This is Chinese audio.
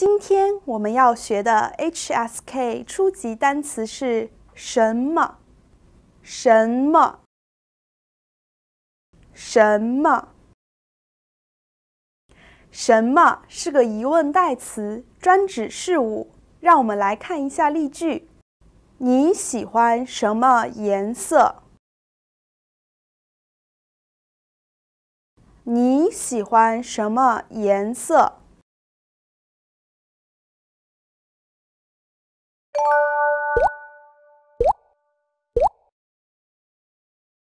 今天我们要学的 HSK 初级单词是什么？什么？什么？什么？是个疑问代词，专指事物。让我们来看一下例句：你喜欢什么颜色？你喜欢什么颜色？